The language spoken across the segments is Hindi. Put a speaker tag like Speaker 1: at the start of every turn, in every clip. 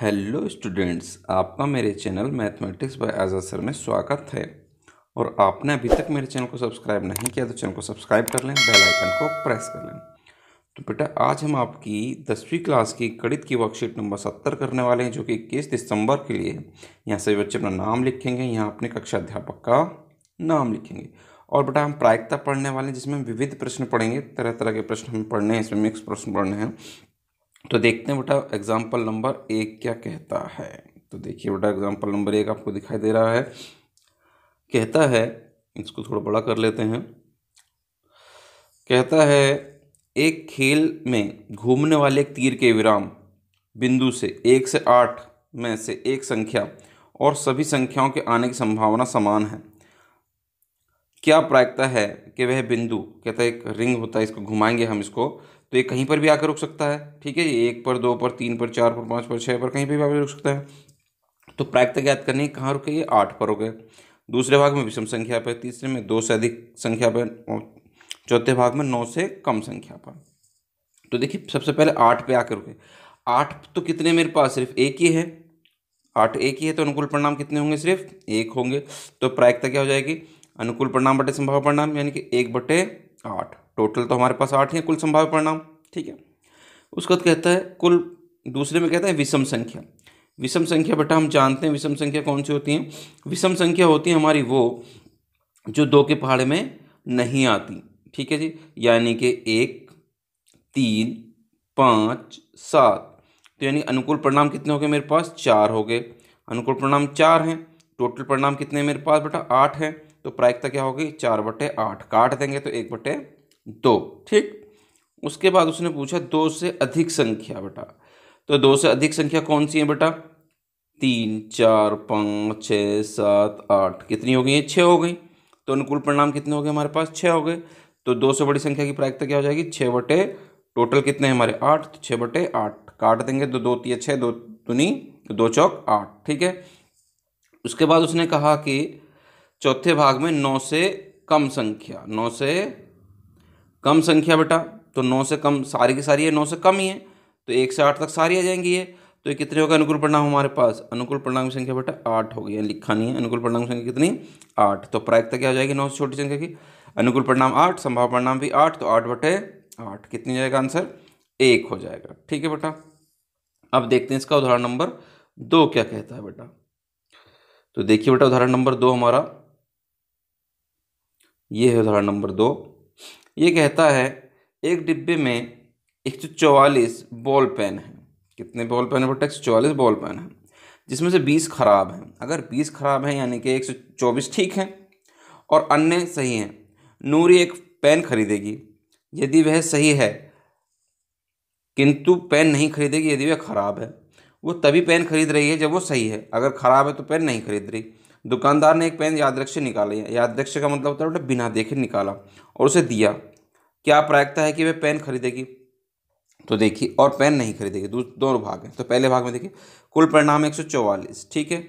Speaker 1: हेलो स्टूडेंट्स आपका मेरे channel mathematics by Azad sir में स्वागत है और आपने अभी तक मेरे चैनल को सब्सक्राइब नहीं किया तो चैनल को सब्सक्राइब कर लें बेल आइकन को प्रेस कर लें तो बेटा आज हम आपकी दसवीं क्लास की गणित की वर्कशीट नंबर सत्तर करने वाले हैं जो कि इक्कीस दिसंबर के लिए यहाँ सभी बच्चे अपना नाम लिखेंगे यहाँ अपने कक्षा अध्यापक का नाम लिखेंगे और बेटा हम प्रायिकता पढ़ने वाले हैं जिसमें विविध प्रश्न पढ़ेंगे तरह तरह के प्रश्न हमें पढ़ने हैं इसमें मिक्स प्रश्न पढ़ने हैं तो देखते हैं बेटा एग्जाम्पल नंबर एक क्या कहता है तो देखिए बेटा एग्जाम्पल नंबर एक आपको दिखाई दे रहा है कहता है इसको थोड़ा बड़ा कर लेते हैं कहता है एक खेल में घूमने वाले तीर के विराम बिंदु से एक से आठ में से एक संख्या और सभी संख्याओं के आने की संभावना समान है क्या प्रायिकता है कि वह बिंदु कहता है एक रिंग होता है इसको घुमाएंगे हम इसको तो ये कहीं पर भी आकर रुक सकता है ठीक है ये एक पर दो पर तीन पर चार पर पाँच पर छः पर कहीं पर भी आकर रुक सकता है तो प्रायिकता ज्ञात करनी कहाँ रुके ये आठ पर रुके दूसरे भाग में विषम संख्या पर तीसरे में दो से अधिक संख्या पर चौथे भाग में नौ से कम संख्या पर तो देखिए सबसे पहले आठ पे आकर रुके आठ तो कितने मेरे पास सिर्फ एक ही है आठ एक ही है तो अनुकूल परिणाम कितने होंगे सिर्फ एक होंगे तो प्रायिकता क्या हो जाएगी अनुकूल परिणाम बटे संभाव परिणाम यानी कि एक बटे आठ टोटल तो हमारे पास आठ हैं कुल संभाव्य परिणाम ठीक है उसके बाद कहता है कुल दूसरे में कहता है विषम संख्या विषम संख्या बेटा हम जानते हैं विषम संख्या कौन सी होती है विषम संख्या होती है हमारी वो जो दो के पहाड़े में नहीं आती ठीक है जी यानी कि एक तीन पाँच सात तो यानी अनुकूल परिणाम कितने हो गए मेरे पास चार हो गए अनुकूल परिणाम चार हैं टोटल परिणाम कितने मेरे पास बेटा आठ हैं तो प्रायिकता क्या होगी चार बटे आठ काट देंगे तो एक बटे दो ठीक उसके बाद उसने पूछा दो से अधिक संख्या बेटा तो दो से अधिक संख्या कौन सी है बेटा तीन चार पाँच छः सात आठ कितनी हो गई है छः हो गई तो अनुकूल परिणाम कितने हो गए हमारे पास छः हो गए तो दो से बड़ी संख्या की प्रायिकता क्या हो जाएगी छः बटे टोटल कितने हैं हमारे आठ तो छः बटे आठ काट देंगे तो दो तीन छः दो दुनी तो दो चौक आठ ठीक है उसके बाद उसने कहा कि चौथे भाग में नौ से कम संख्या नौ से कम संख्या बेटा तो नौ से कम सारी की सारी है नौ से कम ही है तो एक से आठ तक सारी आ जाएंगी ये तो ये कितने होगा अनुकूल परिणाम हमारे पास अनुकूल परिणाम की संख्या बेटा आठ हो गई लिखा नहीं है अनुकूल परिणाम की संख्या कितनी आठ तो प्रायिकता क्या हो जाएगी नौ से छोटी संख्या की अनुकूल परिणाम आठ संभाव परिणाम भी आठ तो आठ बटे आठ कितनी जाएगा आंसर एक हो जाएगा ठीक है बेटा अब देखते हैं इसका उदाहरण नंबर दो क्या कहता है बेटा तो देखिए बेटा उदाहरण नंबर दो हमारा ये है उदाहरण नंबर दो ये कहता है एक डिब्बे में एक सौ चौवालीस बॉल पेन है कितने बॉल पेन है बेटा एक सौ चौवालीस बॉल पेन है जिसमें से बीस खराब हैं अगर बीस खराब हैं यानी कि एक सौ चौबीस ठीक हैं और अन्य सही हैं नूरी एक पेन खरीदेगी यदि वह सही है किंतु पेन नहीं खरीदेगी यदि वह ख़राब है वो तभी पेन खरीद रही है जब वो सही है अगर ख़राब है तो पेन नहीं खरीद रही दुकानदार ने एक पेन यादृक्ष निकाली निकाला यादृक्ष का मतलब होता है बेटा बिना देखे निकाला और उसे दिया क्या प्रायक्ता है कि वह पेन खरीदेगी तो देखिए और पेन नहीं खरीदेगी दोनों भाग हैं तो पहले भाग में देखिए कुल परिणाम एक सौ चौवालीस ठीक है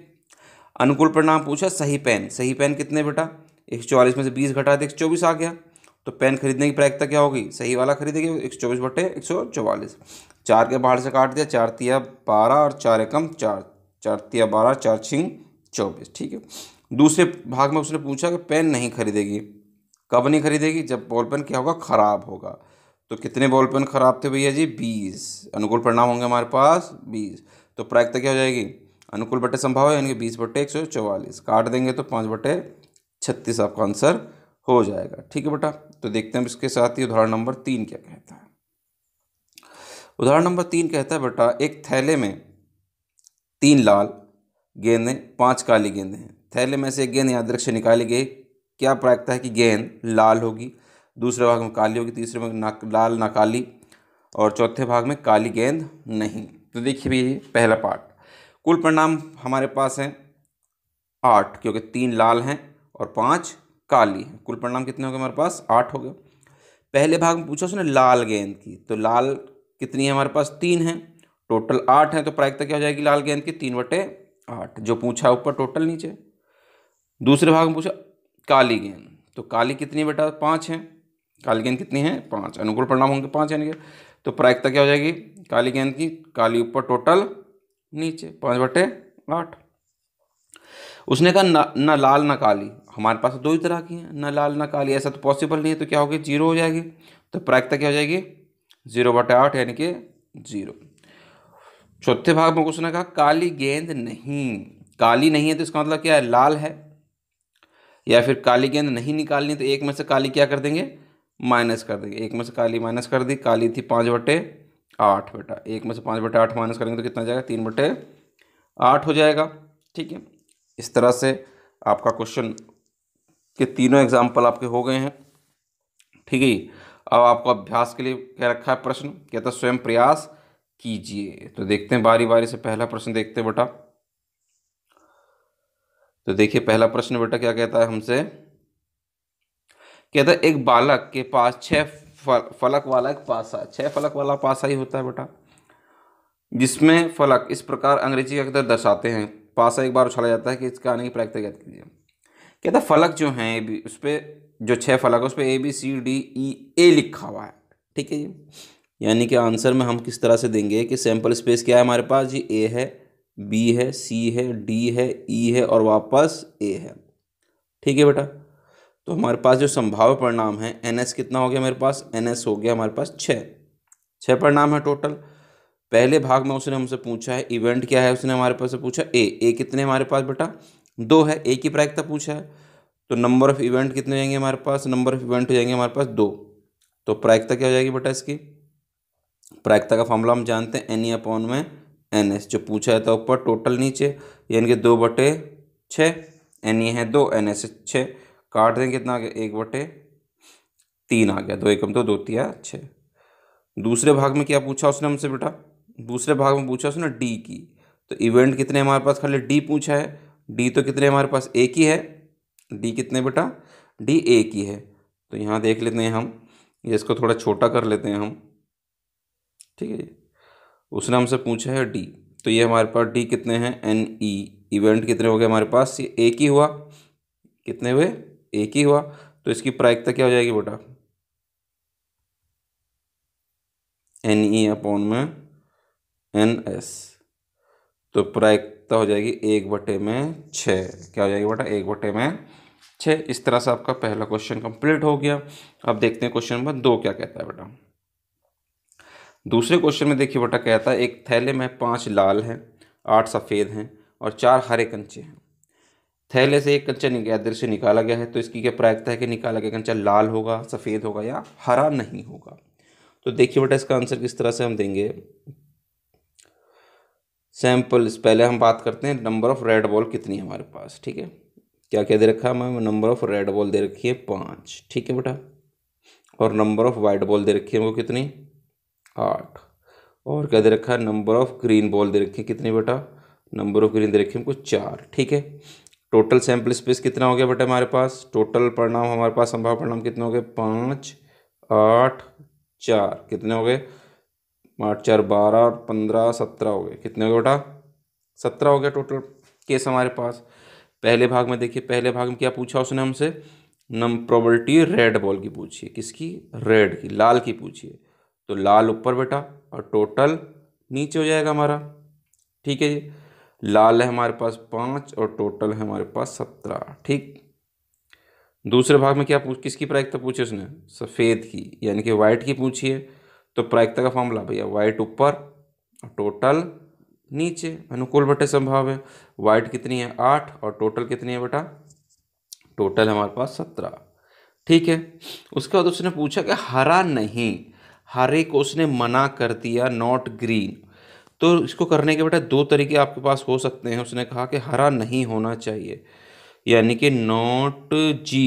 Speaker 1: अनुकूल परिणाम पूछा सही पेन सही पेन कितने बेटा एक सौ चौवालीस में से बीस घटा देख चौबीस आ गया तो पेन खरीदने की प्रायिकता क्या होगी सही वाला खरीदेगी एक सौ चौबीस बटे एक सौ चौवालीस चार के बाहर से काट दिया चार तिया बारह और चार एकम चार चार तिया बारह चार छिंग चौबीस ठीक है दूसरे भाग में उसने पूछा कि पेन नहीं खरीदेगी कब नहीं खरीदेगी जब बॉल पेन क्या होगा ख़राब होगा तो कितने बॉल पेन ख़राब थे भैया जी बीस अनुकूल परिणाम होंगे हमारे पास बीस तो प्रायिकता क्या हो जाएगी अनुकूल बटे संभाव है यानी कि बीस बटे एक सौ चौवालीस काट देंगे तो पाँच बटे छत्तीस आपका आंसर हो जाएगा ठीक है बेटा तो देखते हैं इसके साथ ही उदाहरण नंबर तीन क्या कहता है उदाहरण नंबर तीन कहता है बेटा एक थैले में तीन लाल गेंदें पाँच काली गेंदें हैं थैले में से एक गेंद याद रक्ष निकाली गई क्या प्रायिकता है कि गेंद लाल होगी दूसरे भाग में काली होगी तीसरे भाग ना लाल ना काली और चौथे भाग में काली गेंद नहीं तो देखिए भी पहला पार्ट कुल परिणाम हमारे पास हैं आठ क्योंकि तीन लाल हैं और पाँच काली हैं कुल परिणाम कितने हो गए हमारे पास आठ हो गए पहले भाग में पूछा उसने लाल गेंद की तो लाल कितनी है हमारे पास तीन है टोटल आठ है तो प्रायिकता क्या हो जाएगी लाल गेंद की तीन बटे आठ जो पूछा ऊपर टोटल नीचे दूसरे भाग में पूछा काली गेंद तो काली कितनी बेटा पाँच है काली गेंद कितनी है पाँच अनुकूल परिणाम होंगे पाँच यानी कि तो प्रायिकता क्या हो जाएगी काली गेंद की काली ऊपर टोटल नीचे पाँच बटे आठ उसने कहा न न लाल ना काली हमारे पास तो दो ही तरह की हैं न लाल ना काली ऐसा तो पॉसिबल नहीं है तो क्या होगी जीरो हो जाएगी तो प्रायिकता क्या हो जाएगी जीरो बटे आठ यानी कि जीरो चौथे भाग में क्वेश्चन है कहा काली गेंद नहीं काली नहीं है तो इसका मतलब क्या है लाल है या फिर काली गेंद नहीं निकालनी तो एक में से काली क्या कर देंगे माइनस कर देंगे एक में से काली माइनस कर दी काली थी पाँच बटे आठ बेटा एक में से पाँच बटे आठ माइनस करेंगे तो कितना जाएगा तीन बटे आठ हो जाएगा ठीक है इस तरह से आपका क्वेश्चन के तीनों एग्जाम्पल आपके हो गए हैं ठीक है अब आपको अभ्यास के लिए क्या रखा है प्रश्न कहता स्वयं प्रयास कीजिए तो देखते हैं बारी बारी से पहला प्रश्न देखते हैं बेटा तो देखिए पहला प्रश्न बेटा क्या कहता है हमसे कहता है एक बालक के पास छः फलक वाला एक पासा छः फलक वाला पासा ही होता है बेटा जिसमें फलक इस प्रकार अंग्रेजी के दर्शाते हैं पासा एक बार उछाला जाता है कि इसका आने की प्रैक्टिस याद कीजिए कहता फलक जो है उस पर जो छः फलक है उस पर A B C D E ए लिखा हुआ है ठीक है ये यानी कि आंसर में हम किस तरह से देंगे कि सैम्पल स्पेस क्या है हमारे पास जी ए है बी है सी है डी है ई e है और वापस ए है ठीक है बेटा तो हमारे पास जो संभाव्य परिणाम है एन एस कितना हो गया मेरे पास एन एस हो गया हमारे पास छः छः परिणाम है टोटल पहले भाग में उसने हमसे पूछा है इवेंट क्या है उसने हमारे पास से पूछा ए ए कितने हमारे पास बेटा दो है ए की प्रायिकता पूछा है तो नंबर ऑफ़ इवेंट कितने जाएंगे हमारे पास नंबर ऑफ़ इवेंट हो जाएंगे हमारे पास दो तो प्रायिकता क्या हो जाएगी बेटा इसकी प्रायिकता का फॉर्मूला हम जानते हैं एन अपॉन e में एन एस जो पूछा जाता है ऊपर टोटल नीचे यानी कि दो बटे छः एन ई e है दो एन एस छः काट दें कितना आ गया एक बटे तीन आ गया दो एकम तो दो तिया छः दूसरे भाग में क्या पूछा उसने हमसे बेटा दूसरे भाग में पूछा उसने डी की तो इवेंट कितने हमारे पास खाली डी पूछा है डी तो कितने हमारे पास एक ही है डी कितने बेटा डी एक ही है तो यहाँ देख लेते हैं हम इसको थोड़ा छोटा कर लेते हैं हम ठीक है उसने हमसे पूछा है डी तो ये हमारे पास डी कितने हैं एन ई इवेंट कितने हो गए हमारे पास ये एक ही हुआ कितने हुए एक ही हुआ तो इसकी प्रायिकता क्या हो जाएगी बेटा एन ई अपॉन में एन एस तो प्रायिकता हो जाएगी एक बटे में छ क्या हो जाएगी बेटा एक बटे में छः इस तरह से आपका पहला क्वेश्चन कंप्लीट हो गया अब देखते हैं क्वेश्चन नंबर दो क्या कहता है बेटा दूसरे क्वेश्चन में देखिए बेटा कहता है एक थैले में पाँच लाल हैं आठ सफ़ेद हैं और चार हरे कंचे हैं थैले से एक कंचा इधर से निकाला गया है तो इसकी क्या प्रायिकता है कि निकाला गया कंचा लाल होगा सफ़ेद होगा या हरा नहीं होगा तो देखिए बेटा इसका आंसर किस तरह से हम देंगे सैम्पल पहले हम बात करते हैं नंबर ऑफ़ रेड बॉल कितनी है हमारे पास ठीक है क्या क्या दे रखा है ma'am number of red ball दे रखी है पाँच ठीक है बेटा और नंबर ऑफ़ वाइट बॉल दे रखी है वो कितनी आठ और क्या दे रखा है नंबर ऑफ ग्रीन बॉल दे रखी है कितनी बेटा नंबर ऑफ ग्रीन दे रखी है हमको चार ठीक है टोटल सैम्पल स्पेस कितना हो गया बेटा हमारे पास टोटल परिणाम हमारे पास संभाव परिणाम कितने हो गए पाँच आठ चार कितने हो गए आठ चार बारह और पंद्रह सत्रह हो गए कितने हो गए बेटा सत्रह हो गया टोटल केस हमारे पास पहले भाग में देखिए पहले भाग में क्या पूछा उसने हमसे नम प्रोबलिटी रेड बॉल की पूछिए किसकी रेड की लाल की पूछिए तो लाल ऊपर बेटा और टोटल नीचे हो जाएगा हमारा ठीक है जी लाल है हमारे पास पाँच और टोटल है हमारे पास सत्रह ठीक दूसरे भाग में क्या पूछ किसकी प्रायिकता पूछी उसने सफ़ेद की यानी कि वाइट की पूछी है तो प्रायिकता का फॉर्मूला भैया वाइट ऊपर और टोटल नीचे अनुकूल बटे संभाव है वाइट कितनी है आठ और टोटल कितनी है बेटा टोटल हमारे पास सत्रह ठीक है उसके बाद उसने पूछा कि हरा नहीं हरे को उसने मना कर दिया नॉट ग्रीन तो इसको करने के बेटा दो तरीके आपके पास हो सकते हैं उसने कहा कि हरा नहीं होना चाहिए यानी कि नॉट जी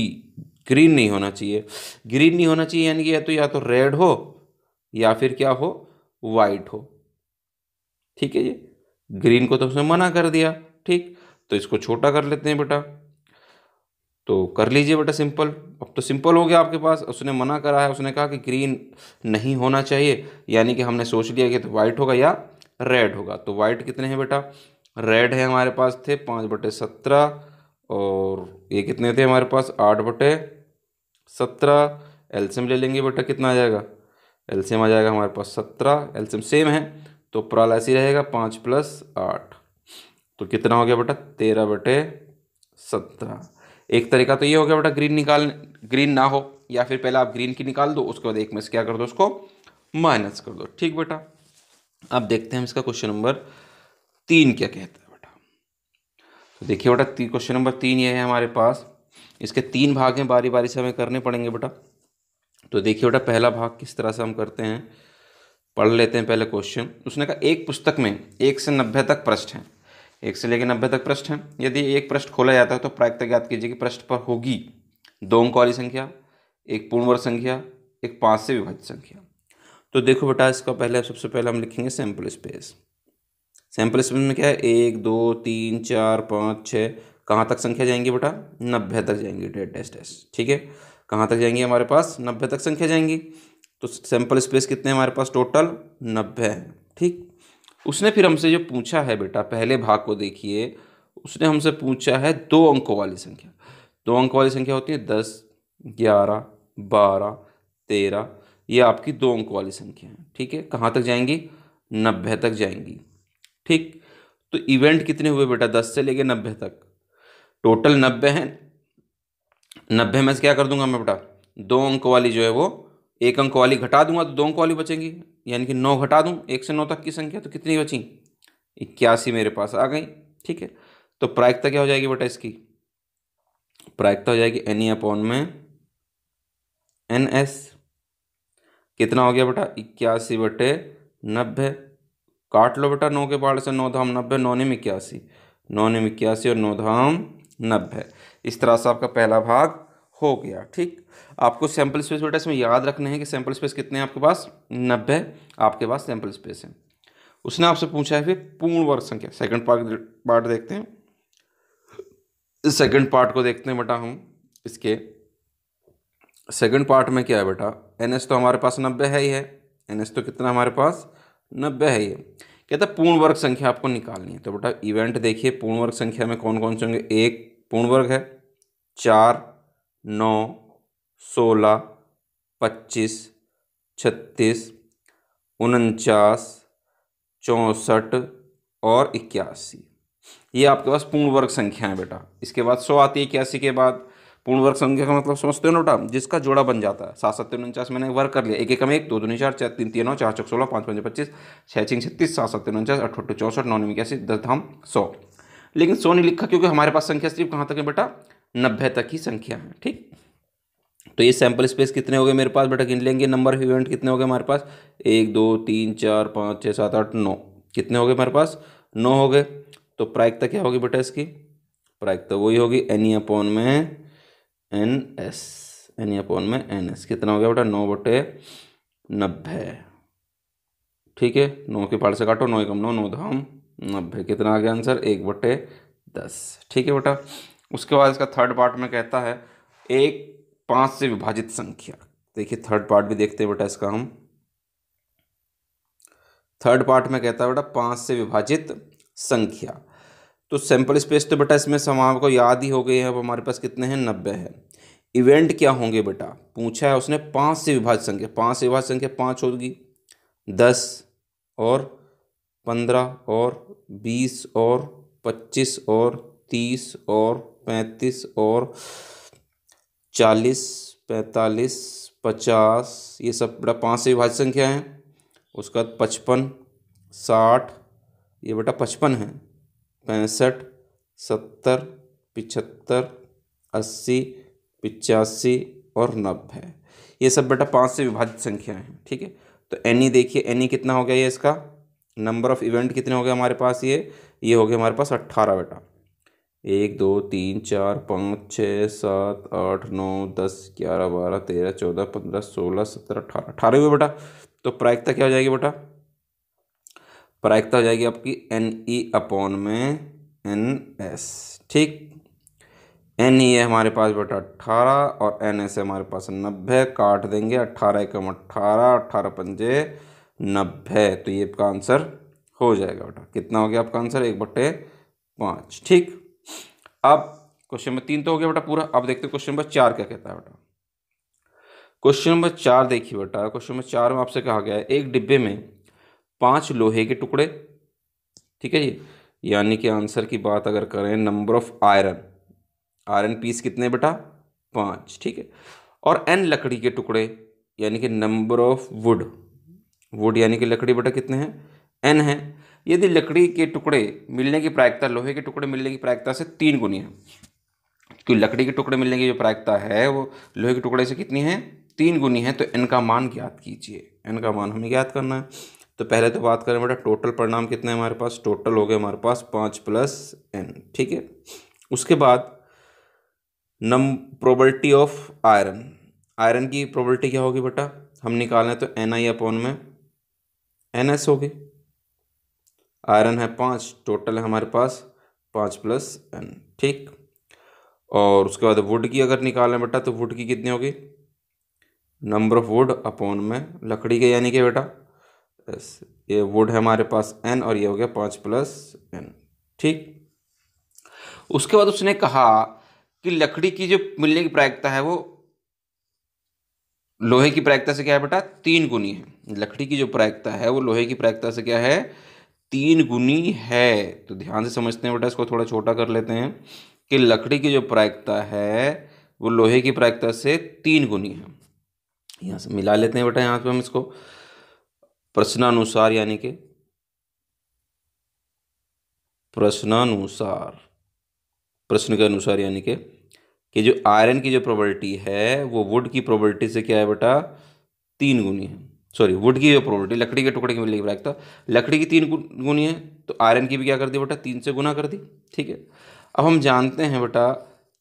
Speaker 1: ग्रीन नहीं होना चाहिए ग्रीन नहीं होना चाहिए यानी कि या तो या तो रेड हो या फिर क्या हो वाइट हो ठीक है जी ग्रीन को तो उसने मना कर दिया ठीक तो इसको छोटा कर लेते हैं बेटा तो कर लीजिए बेटा सिंपल अब तो सिंपल हो गया आपके पास उसने मना करा है उसने कहा कि ग्रीन नहीं होना चाहिए यानी कि हमने सोच लिया कि तो वाइट होगा या रेड होगा तो वाइट कितने हैं बेटा रेड है हमारे पास थे पाँच बटे सत्रह और ये कितने थे हमारे पास आठ बटे सत्रह एल्सियम ले लेंगे बेटा कितना आ जाएगा एल्सियम आ जाएगा हमारे पास सत्रह एल्सियम सेम है तो प्राल ऐसी रहेगा पाँच प्लस आठ तो कितना हो गया बेटा तेरह बटे सत्रह एक तरीका तो ये हो गया बेटा ग्रीन निकाल ग्रीन ना हो या फिर पहले आप ग्रीन की निकाल दो उसके बाद एक में से क्या कर दो उसको माइनस कर दो ठीक बेटा अब देखते हैं इसका क्वेश्चन नंबर तीन क्या कहता है बेटा तो देखिए बेटा क्वेश्चन नंबर तीन ये है हमारे पास इसके तीन भाग हैं बारी बारी से हमें करने पड़ेंगे बेटा तो देखिए बेटा पहला भाग किस तरह से हम करते हैं पढ़ लेते हैं पहले क्वेश्चन उसने कहा एक पुस्तक में एक से नब्बे तक प्रश्न हैं एक से लेकर नब्बे तक प्रश्न हैं यदि एक प्रश्न खोला जाता है तो प्रायिकता ज्ञात कीजिए कि प्रश्न पर होगी दो अंक वाली संख्या एक पूर्णवर्ग संख्या एक पाँच से विभाजित संख्या तो देखो बेटा इसका पहले सबसे पहले हम लिखेंगे सैम्पल स्पेस सैम्पल स्पेस में क्या है एक दो तीन चार पाँच छः कहाँ तक संख्या जाएंगी बेटा नब्बे तक जाएंगी डेट डेस्ट डेस्ट ठीक है कहाँ तक जाएंगी हमारे पास नब्बे तक संख्या जाएंगी तो सैंपल स्पेस कितने हमारे पास टोटल नब्बे हैं ठीक उसने फिर हमसे जो पूछा है बेटा पहले भाग को देखिए उसने हमसे पूछा है दो अंकों वाली संख्या दो अंकों वाली संख्या होती है दस ग्यारह बारह तेरह ये आपकी दो अंकों वाली संख्या है ठीक है कहाँ तक जाएंगी नब्बे तक जाएंगी ठीक तो इवेंट कितने हुए बेटा दस से लेके नब्बे तक टोटल नब्बे हैं नब्बे में से क्या कर दूंगा मैं बेटा दो अंक वाली जो है वो एक अंक वाली घटा दूंगा तो दो अंक वाली बचेंगी यानी कि नौ घटा दूँ एक से नौ तक की संख्या तो कितनी बची इक्यासी मेरे पास आ गई ठीक है तो प्रायिकता क्या हो जाएगी बेटा इसकी प्रायिकता हो जाएगी एन ई अपॉन में एन एस कितना हो गया बेटा इक्यासी बटे नब्बे काट लो बेटा नौ के बाढ़ से नौ धाम नब्बे नौ निम इक्यासी नौ निम इक्यासी और नौ धाम नब्बे इस तरह से आपका पहला भाग हो गया ठीक आपको सैंपल स्पेस बेटा इसमें याद रखने हैं कि सैंपल स्पेस कितने हैं आपके पास नब्बे आपके पास सैम्पल स्पेस है उसने आपसे पूछा है फिर पूर्ण वर्ग संख्या सेकंड पार्ट पार्ट देखते हैं सेकंड पार्ट को देखते हैं बेटा हम इसके सेकंड पार्ट में क्या है बेटा एन तो हमारे पास नब्बे है ही है एन तो कितना हमारे पास नब्बे है ही है कहता पूर्ण वर्ग संख्या आपको निकालनी है तो बेटा इवेंट देखिए पूर्ण वर्ग संख्या में कौन कौन से होंगे एक पूर्ण वर्ग है चार नौ सोलह पच्चीस छत्तीस उनचास चौंसठ और इक्यासी ये आपके पास पूर्ण वर्ग संख्या है बेटा इसके बाद सौ आती है इक्यासी के बाद पूर्ण वर्ग संख्या का मतलब समझते हो ना बेटा जिसका जोड़ा बन जाता है सात सत्तर उनचास मैंने वर्ग कर लिया एक एक में एक दो दो चार चार तीन तीन नौ चार चौक सोलह पाँच पाँच पच्चीस छः छः छत्तीस सात सत्तर उनचास अठहत्तर चौंसठ नौ इक्यासी दस धाम सौ लेकिन सौ नहीं लिखा क्योंकि हमारे पास संख्या सिर्फ कहाँ तक है बेटा नब्बे तक की संख्या है ठीक तो ये सैंपल स्पेस कितने हो गए मेरे पास बेटा गिन लेंगे नंबर ऑफ इवेंट कितने हो गए हमारे पास एक दो तीन चार पाँच छः सात आठ नौ कितने हो गए हमारे पास नौ हो गए तो प्रायिकता क्या होगी बेटा इसकी प्रायिकता वही होगी एन ई अपॉन में N S N E upon में एन एस कितना हो गया बेटा नौ बटे नब्बे ठीक है नौ के पार से काटो नौ एकम नौ नौ धाम नब्बे कितना आ गया आंसर एक बटे दस ठीक है बेटा उसके बाद इसका थर्ड पार्ट में कहता है एक पाँच से विभाजित संख्या देखिए थर्ड पार्ट भी देखते हैं बेटा इसका हम थर्ड पार्ट में कहता है बेटा पाँच से विभाजित संख्या तो सैंपल स्पेस तो बेटा इसमें समाव को याद ही हो गई है अब हमारे पास कितने हैं नब्बे है इवेंट क्या होंगे बेटा पूछा है उसने पाँच से विभाजित संख्या पाँच से विभाजित संख्या पाँच होगी दस और पंद्रह और बीस और पच्चीस और तीस और पैंतीस और चालीस पैंतालीस पचास ये सब बेटा पाँच से विभाज्य संख्या है उसके बाद पचपन साठ ये बेटा पचपन है पैंसठ सत्तर पिछहत्तर अस्सी पिचासी और नब्बे ये सब बेटा पाँच से विभाजित संख्या हैं ठीक है तो एनी देखिए एनी कितना हो गया ये इसका नंबर ऑफ़ इवेंट कितने हो गए हमारे पास ये ये हो गया हमारे पास अट्ठारह बेटा एक दो तीन चार पाँच छः सात आठ नौ दस ग्यारह बारह तेरह चौदह पंद्रह सोलह सत्रह अठारह अठारह हुए बेटा तो प्रायिकता क्या हो जाएगी बेटा प्रायिकता हो जाएगी आपकी एन ई अपॉन में एन एस ठीक एन ई e है हमारे पास बेटा अट्ठारह और एन एस है हमारे पास नब्बे काट देंगे अट्ठारह एकम अट्ठारह अट्ठारह पंजे नब्बे तो ये आपका आंसर हो जाएगा बेटा कितना हो गया आपका आंसर एक बट्टे पाँच ठीक अब क्वेश्चन नंबर तीन तो हो गया बेटा पूरा अब देखते हैं क्वेश्चन नंबर चार क्या कहता है बेटा क्वेश्चन नंबर चार देखिए बेटा क्वेश्चन नंबर चार में आपसे कहा गया है एक डिब्बे में पांच लोहे के टुकड़े ठीक है जी यानी कि आंसर की बात अगर करें number of iron iron piece कितने बेटा पांच ठीक है और एन लकड़ी के टुकड़े यानी कि नंबर ऑफ वुड वुड यानी कि लकड़ी बेटा कितने हैं एन है यदि लकड़ी के टुकड़े मिलने की प्रायिकता लोहे के टुकड़े मिलने की प्रायिकता से तीन गुनी है क्योंकि लकड़ी के टुकड़े मिलने की जो प्रायिकता है वो लोहे के टुकड़े से कितनी है तीन गुनी है तो एन का मान ज्ञात कीजिए एन का मान हमें ज्ञात करना है तो पहले तो बात करें बेटा टोटल परिणाम कितने हमारे पास टोटल हो गए हमारे पास पाँच प्लस एन ठीक है उसके बाद नम प्रोबल्टी ऑफ आयरन आयरन की प्रोबल्टी क्या होगी बेटा हम निकालें तो एन आई अपॉन में एन एस होगी आयरन है पाँच टोटल है हमारे पास पाँच प्लस एन ठीक और उसके बाद वुड की अगर निकालें बेटा तो वुड की कितनी होगी नंबर ऑफ वुड अपॉन में लकड़ी के यानी कि बेटा ये वुड है हमारे पास एन और ये हो गया पाँच प्लस एन ठीक उसके बाद उसने कहा कि लकड़ी की जो मिलने की प्रायिकता है वो लोहे की प्रायिकता से क्या है बेटा तीन गुनी है लकड़ी की जो प्रायिकता है वो लोहे की प्रायिकता से क्या है तीन गुनी है तो ध्यान से समझते हैं बेटा इसको थोड़ा छोटा कर लेते हैं कि लकड़ी की जो प्रायिकता है वो लोहे की प्रायिकता से तीन गुनी है यहाँ से मिला लेते हैं बेटा यहाँ पे हम इसको प्रश्नानुसार यानी कि प्रश्नानुसार प्रश्न के अनुसार यानी के कि जो आयरन की जो प्रॉपर्टी है वो वुड की प्रॉपर्टी से क्या है बेटा तीन गुनी है सॉरी वुड की प्रोबेबिलिटी लकड़ी के टुकड़े की की ब्लैक तो लकड़ी की तीन गुनी है तो आयरन की भी क्या कर दी बेटा तीन से गुना कर दी ठीक है अब हम जानते हैं बेटा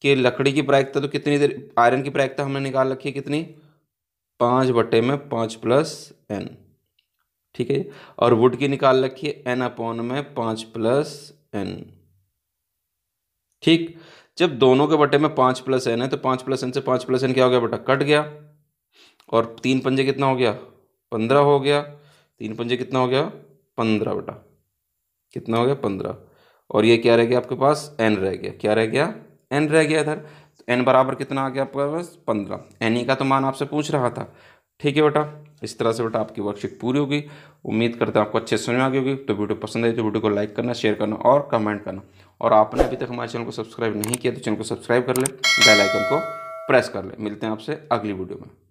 Speaker 1: कि लकड़ी की प्रायिकता तो कितनी देर आयरन की प्रायिकता हमने निकाल रखी है कितनी पाँच बटे में पाँच प्लस एन ठीक है और वुड की निकाल रखी है एन अपॉन में पाँच प्लस एन ठीक जब दोनों के बटे में पाँच प्लस एन है तो पाँच प्लस एन से पाँच प्लस एन क्या हो गया बेटा कट गया और तीन पंजे कितना हो गया पंद्रह हो गया तीन पंजे कितना हो गया पंद्रह बेटा कितना हो गया पंद्रह और ये क्या रह गया आपके पास एन रह गया क्या रह गया एन रह गया इधर तो एन बराबर कितना आ गया आपके पास पंद्रह एन ई का तो मान आपसे पूछ रहा था ठीक है बेटा इस तरह से बेटा आपकी वर्कशीट पूरी होगी उम्मीद करते हैं आपको अच्छे से समझ आ गई होगी तो वीडियो पसंद आई तो वीडियो को लाइक करना शेयर करना और कमेंट करना और आपने अभी तक हमारे चैनल को सब्सक्राइब नहीं किया तो चैनल को सब्सक्राइब कर ले बेल आइकन को प्रेस कर ले मिलते हैं आपसे अगली वीडियो में